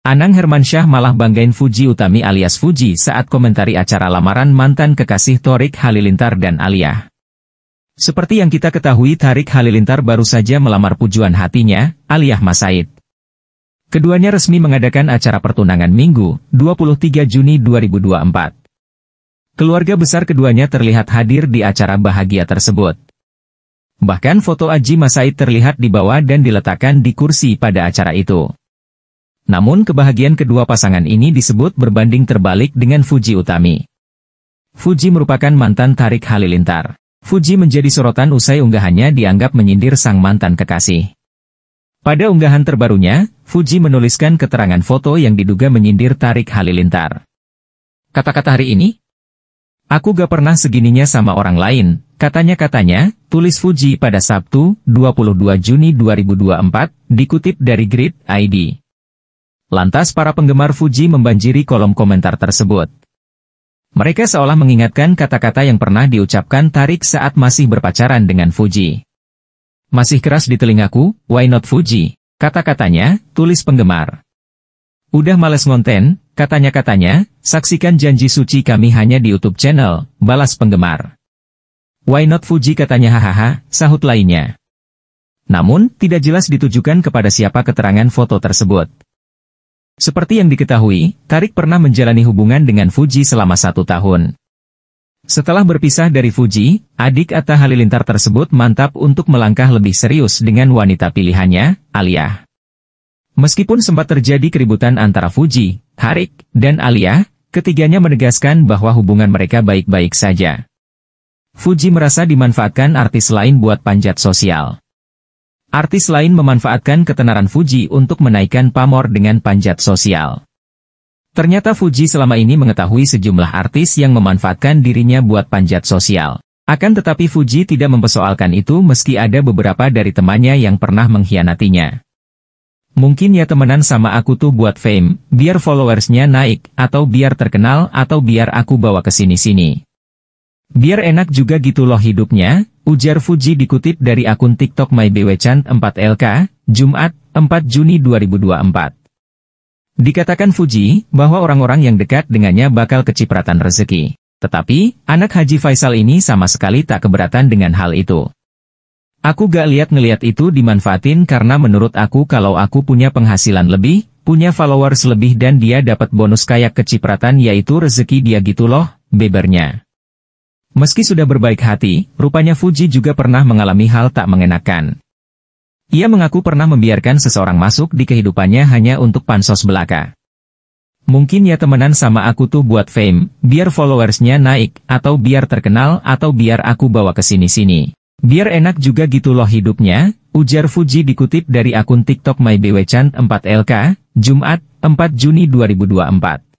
Anang Hermansyah malah banggain Fuji Utami alias Fuji saat komentari acara lamaran mantan kekasih Torik Halilintar dan Alia. Seperti yang kita ketahui Tarik Halilintar baru saja melamar pujuan hatinya, Alia Masaid. Keduanya resmi mengadakan acara pertunangan Minggu, 23 Juni 2024. Keluarga besar keduanya terlihat hadir di acara bahagia tersebut. Bahkan foto Aji Masaid terlihat dibawa dan diletakkan di kursi pada acara itu. Namun kebahagiaan kedua pasangan ini disebut berbanding terbalik dengan Fuji Utami. Fuji merupakan mantan Tarik Halilintar. Fuji menjadi sorotan usai unggahannya dianggap menyindir sang mantan kekasih. Pada unggahan terbarunya, Fuji menuliskan keterangan foto yang diduga menyindir Tarik Halilintar. Kata-kata hari ini? Aku gak pernah segininya sama orang lain, katanya-katanya, tulis Fuji pada Sabtu, 22 Juni 2024, dikutip dari Grid ID. Lantas para penggemar Fuji membanjiri kolom komentar tersebut. Mereka seolah mengingatkan kata-kata yang pernah diucapkan Tarik saat masih berpacaran dengan Fuji. Masih keras di telingaku, why not Fuji? Kata-katanya, tulis penggemar. Udah males ngonten, katanya-katanya, saksikan janji suci kami hanya di YouTube channel, balas penggemar. Why not Fuji katanya hahaha, sahut lainnya. Namun, tidak jelas ditujukan kepada siapa keterangan foto tersebut. Seperti yang diketahui, Tarik pernah menjalani hubungan dengan Fuji selama satu tahun. Setelah berpisah dari Fuji, adik Atta Halilintar tersebut mantap untuk melangkah lebih serius dengan wanita pilihannya, Alia. Meskipun sempat terjadi keributan antara Fuji, Tarik, dan Alia, ketiganya menegaskan bahwa hubungan mereka baik-baik saja. Fuji merasa dimanfaatkan artis lain buat panjat sosial. Artis lain memanfaatkan ketenaran Fuji untuk menaikkan pamor dengan panjat sosial. Ternyata Fuji selama ini mengetahui sejumlah artis yang memanfaatkan dirinya buat panjat sosial. Akan tetapi Fuji tidak mempersoalkan itu meski ada beberapa dari temannya yang pernah mengkhianatinya. Mungkin ya temenan sama aku tuh buat fame, biar followersnya naik, atau biar terkenal, atau biar aku bawa ke sini-sini. Biar enak juga gitu loh hidupnya, Ujar Fuji dikutip dari akun TikTok MyBWChan 4LK, Jumat, 4 Juni 2024. Dikatakan Fuji, bahwa orang-orang yang dekat dengannya bakal kecipratan rezeki. Tetapi, anak Haji Faisal ini sama sekali tak keberatan dengan hal itu. Aku gak lihat ngeliat itu dimanfaatin karena menurut aku kalau aku punya penghasilan lebih, punya followers lebih dan dia dapat bonus kayak kecipratan yaitu rezeki dia gitu loh, bebernya. Meski sudah berbaik hati, rupanya Fuji juga pernah mengalami hal tak mengenakan. Ia mengaku pernah membiarkan seseorang masuk di kehidupannya hanya untuk pansos belaka. Mungkin ya temenan sama aku tuh buat fame, biar followersnya naik, atau biar terkenal, atau biar aku bawa ke sini-sini. Biar enak juga gitu loh hidupnya, ujar Fuji dikutip dari akun TikTok MyBWChan 4LK, Jumat, 4 Juni 2024.